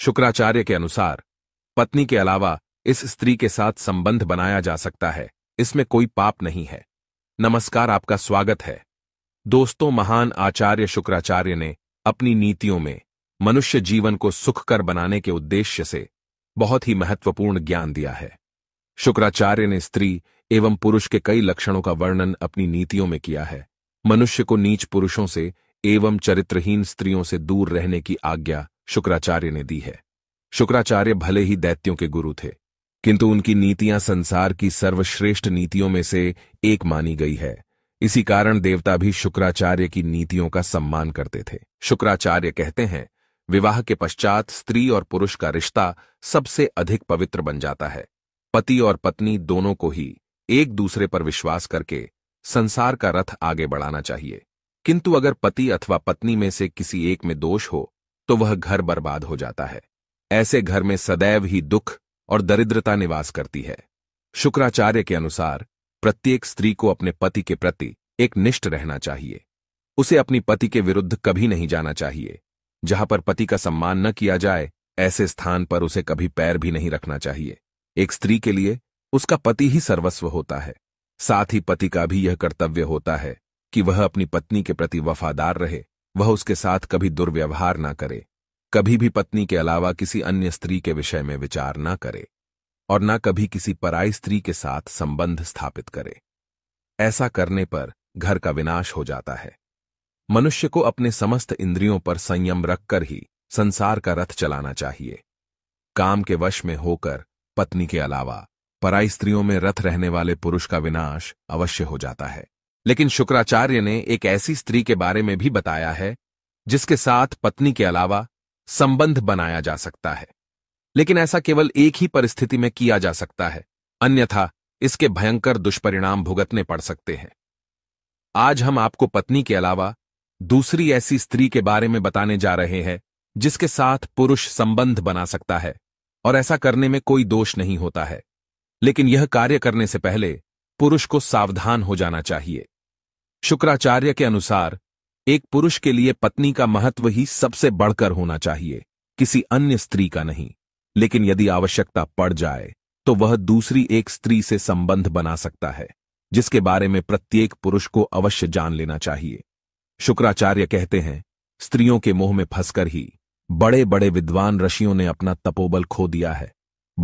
शुक्राचार्य के अनुसार पत्नी के अलावा इस स्त्री के साथ संबंध बनाया जा सकता है इसमें कोई पाप नहीं है नमस्कार आपका स्वागत है दोस्तों महान आचार्य शुक्राचार्य ने अपनी नीतियों में मनुष्य जीवन को सुखकर बनाने के उद्देश्य से बहुत ही महत्वपूर्ण ज्ञान दिया है शुक्राचार्य ने स्त्री एवं पुरुष के कई लक्षणों का वर्णन अपनी नीतियों में किया है मनुष्य को नीच पुरुषों से एवं चरित्रहीन स्त्रियों से दूर रहने की आज्ञा शुक्राचार्य ने दी है शुक्राचार्य भले ही दैत्यों के गुरु थे किंतु उनकी नीतियां संसार की सर्वश्रेष्ठ नीतियों में से एक मानी गई है इसी कारण देवता भी शुक्राचार्य की नीतियों का सम्मान करते थे शुक्राचार्य कहते हैं विवाह के पश्चात स्त्री और पुरुष का रिश्ता सबसे अधिक पवित्र बन जाता है पति और पत्नी दोनों को ही एक दूसरे पर विश्वास करके संसार का रथ आगे बढ़ाना चाहिए किंतु अगर पति अथवा पत्नी में से किसी एक में दोष हो तो वह घर बर्बाद हो जाता है ऐसे घर में सदैव ही दुख और दरिद्रता निवास करती है शुक्राचार्य के अनुसार प्रत्येक स्त्री को अपने पति के प्रति एक निष्ठ रहना चाहिए उसे अपनी पति के विरुद्ध कभी नहीं जाना चाहिए जहां पर पति का सम्मान न किया जाए ऐसे स्थान पर उसे कभी पैर भी नहीं रखना चाहिए एक स्त्री के लिए उसका पति ही सर्वस्व होता है साथ ही पति का भी यह कर्तव्य होता है कि वह अपनी पत्नी के प्रति वफादार रहे वह उसके साथ कभी दुर्व्यवहार ना करे कभी भी पत्नी के अलावा किसी अन्य स्त्री के विषय में विचार ना करे और ना कभी किसी पराई स्त्री के साथ संबंध स्थापित करे ऐसा करने पर घर का विनाश हो जाता है मनुष्य को अपने समस्त इंद्रियों पर संयम रखकर ही संसार का रथ चलाना चाहिए काम के वश में होकर पत्नी के अलावा पराई स्त्रियों में रथ रहने वाले पुरुष का विनाश अवश्य हो जाता है लेकिन शुक्राचार्य ने एक ऐसी स्त्री के बारे में भी बताया है जिसके साथ पत्नी के अलावा संबंध बनाया जा सकता है लेकिन ऐसा केवल एक ही परिस्थिति में किया जा सकता है अन्यथा इसके भयंकर दुष्परिणाम भुगतने पड़ सकते हैं आज हम आपको पत्नी के अलावा दूसरी ऐसी स्त्री के बारे में बताने जा रहे हैं जिसके साथ पुरुष संबंध बना सकता है और ऐसा करने में कोई दोष नहीं होता है लेकिन यह कार्य करने से पहले पुरुष को सावधान हो जाना चाहिए शुक्राचार्य के अनुसार एक पुरुष के लिए पत्नी का महत्व ही सबसे बढ़कर होना चाहिए किसी अन्य स्त्री का नहीं लेकिन यदि आवश्यकता पड़ जाए तो वह दूसरी एक स्त्री से संबंध बना सकता है जिसके बारे में प्रत्येक पुरुष को अवश्य जान लेना चाहिए शुक्राचार्य कहते हैं स्त्रियों के मोह में फंसकर ही बड़े बड़े विद्वान ऋषियों ने अपना तपोबल खो दिया है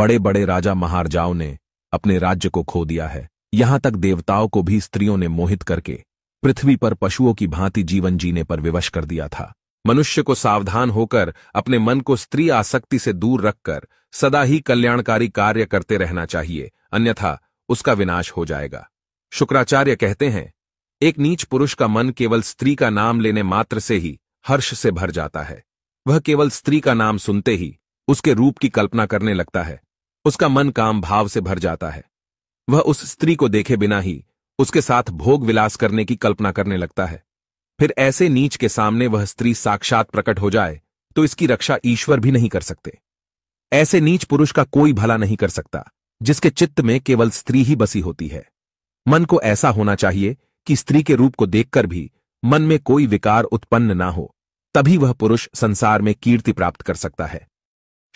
बड़े बड़े राजा महाराजाओं ने अपने राज्य को खो दिया है यहां तक देवताओं को भी स्त्रियों ने मोहित करके पृथ्वी पर पशुओं की भांति जीवन जीने पर विवश कर दिया था मनुष्य को सावधान होकर अपने मन को स्त्री आसक्ति से दूर रखकर सदा ही कल्याणकारी कार्य करते रहना चाहिए अन्यथा उसका विनाश हो जाएगा शुक्राचार्य कहते हैं एक नीच पुरुष का मन केवल स्त्री का नाम लेने मात्र से ही हर्ष से भर जाता है वह केवल स्त्री का नाम सुनते ही उसके रूप की कल्पना करने लगता है उसका मन काम भाव से भर जाता है वह उस स्त्री को देखे बिना ही उसके साथ भोग विलास करने की कल्पना करने लगता है फिर ऐसे नीच के सामने वह स्त्री साक्षात प्रकट हो जाए तो इसकी रक्षा ईश्वर भी नहीं कर सकते ऐसे नीच पुरुष का कोई भला नहीं कर सकता जिसके चित्त में केवल स्त्री ही बसी होती है मन को ऐसा होना चाहिए कि स्त्री के रूप को देखकर भी मन में कोई विकार उत्पन्न ना हो तभी वह पुरुष संसार में कीर्ति प्राप्त कर सकता है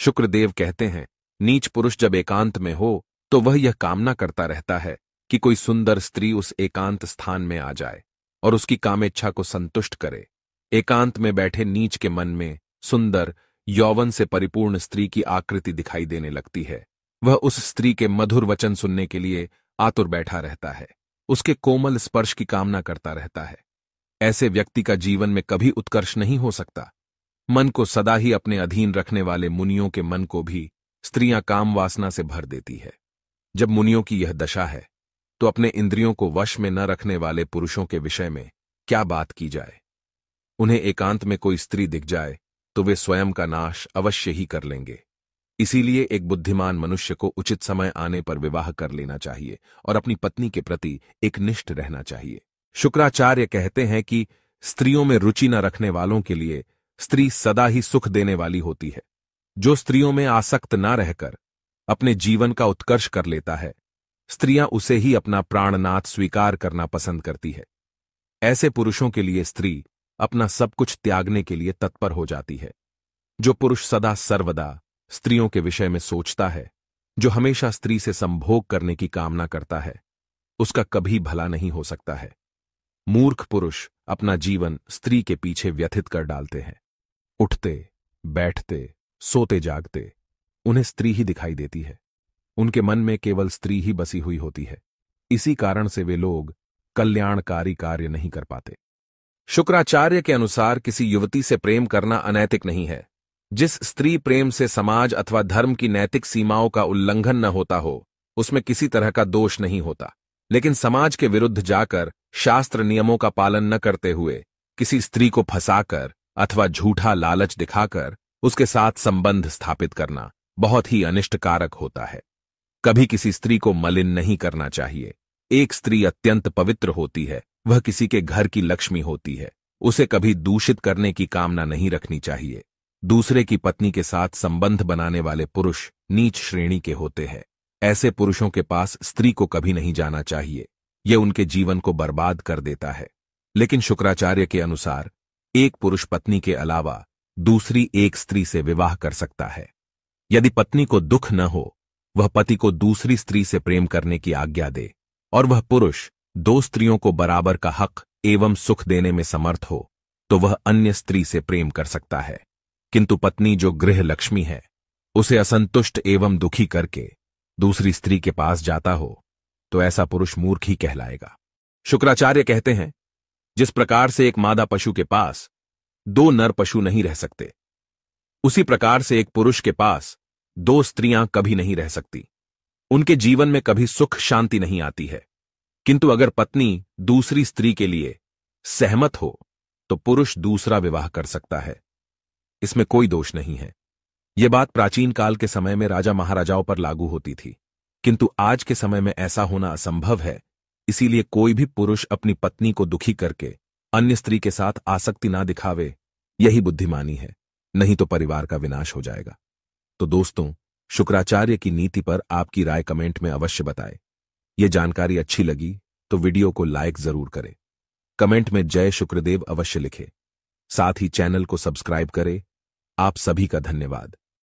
शुक्रदेव कहते हैं नीच पुरुष जब एकांत में हो तो वह यह कामना करता रहता है कि कोई सुंदर स्त्री उस एकांत स्थान में आ जाए और उसकी कामेच्छा को संतुष्ट करे एकांत में बैठे नीच के मन में सुंदर यौवन से परिपूर्ण स्त्री की आकृति दिखाई देने लगती है वह उस स्त्री के मधुर वचन सुनने के लिए आतुर बैठा रहता है उसके कोमल स्पर्श की कामना करता रहता है ऐसे व्यक्ति का जीवन में कभी उत्कर्ष नहीं हो सकता मन को सदा ही अपने अधीन रखने वाले मुनियों के मन को भी स्त्रियां काम वासना से भर देती है जब मुनियों की यह दशा है तो अपने इंद्रियों को वश में न रखने वाले पुरुषों के विषय में क्या बात की जाए उन्हें एकांत में कोई स्त्री दिख जाए तो वे स्वयं का नाश अवश्य ही कर लेंगे इसीलिए एक बुद्धिमान मनुष्य को उचित समय आने पर विवाह कर लेना चाहिए और अपनी पत्नी के प्रति एक निष्ठ रहना चाहिए शुक्राचार्य कहते हैं कि स्त्रियों में रुचि न रखने वालों के लिए स्त्री सदा ही सुख देने वाली होती है जो स्त्रियों में आसक्त न रहकर अपने जीवन का उत्कर्ष कर लेता है स्त्रियां उसे ही अपना प्राणनाथ स्वीकार करना पसंद करती है ऐसे पुरुषों के लिए स्त्री अपना सब कुछ त्यागने के लिए तत्पर हो जाती है जो पुरुष सदा सर्वदा स्त्रियों के विषय में सोचता है जो हमेशा स्त्री से संभोग करने की कामना करता है उसका कभी भला नहीं हो सकता है मूर्ख पुरुष अपना जीवन स्त्री के पीछे व्यथित कर डालते हैं उठते बैठते सोते जागते उन्हें स्त्री ही दिखाई देती है उनके मन में केवल स्त्री ही बसी हुई होती है इसी कारण से वे लोग कल्याणकारी कार्य नहीं कर पाते शुक्राचार्य के अनुसार किसी युवती से प्रेम करना अनैतिक नहीं है जिस स्त्री प्रेम से समाज अथवा धर्म की नैतिक सीमाओं का उल्लंघन न होता हो उसमें किसी तरह का दोष नहीं होता लेकिन समाज के विरुद्ध जाकर शास्त्र नियमों का पालन न करते हुए किसी स्त्री को फंसाकर अथवा झूठा लालच दिखाकर उसके साथ संबंध स्थापित करना बहुत ही अनिष्टकारक होता है कभी किसी स्त्री को मलिन नहीं करना चाहिए एक स्त्री अत्यंत पवित्र होती है वह किसी के घर की लक्ष्मी होती है उसे कभी दूषित करने की कामना नहीं रखनी चाहिए दूसरे की पत्नी के साथ संबंध बनाने वाले पुरुष नीच श्रेणी के होते हैं ऐसे पुरुषों के पास स्त्री को कभी नहीं जाना चाहिए यह उनके जीवन को बर्बाद कर देता है लेकिन शुक्राचार्य के अनुसार एक पुरुष पत्नी के अलावा दूसरी एक स्त्री से विवाह कर सकता है यदि पत्नी को दुख न हो वह पति को दूसरी स्त्री से प्रेम करने की आज्ञा दे और वह पुरुष दो स्त्रियों को बराबर का हक एवं सुख देने में समर्थ हो तो वह अन्य स्त्री से प्रेम कर सकता है किंतु पत्नी जो गृह लक्ष्मी है उसे असंतुष्ट एवं दुखी करके दूसरी स्त्री के पास जाता हो तो ऐसा पुरुष मूर्ख ही कहलाएगा शुक्राचार्य कहते हैं जिस प्रकार से एक मादा पशु के पास दो नर पशु नहीं रह सकते उसी प्रकार से एक पुरुष के पास दो स्त्रियां कभी नहीं रह सकती उनके जीवन में कभी सुख शांति नहीं आती है किंतु अगर पत्नी दूसरी स्त्री के लिए सहमत हो तो पुरुष दूसरा विवाह कर सकता है इसमें कोई दोष नहीं है यह बात प्राचीन काल के समय में राजा महाराजाओं पर लागू होती थी किंतु आज के समय में ऐसा होना असंभव है इसीलिए कोई भी पुरुष अपनी पत्नी को दुखी करके अन्य स्त्री के साथ आसक्ति ना दिखावे यही बुद्धिमानी है नहीं तो परिवार का विनाश हो जाएगा तो दोस्तों शुक्राचार्य की नीति पर आपकी राय कमेंट में अवश्य बताएं ये जानकारी अच्छी लगी तो वीडियो को लाइक जरूर करें कमेंट में जय शुक्रदेव अवश्य लिखें साथ ही चैनल को सब्सक्राइब करें आप सभी का धन्यवाद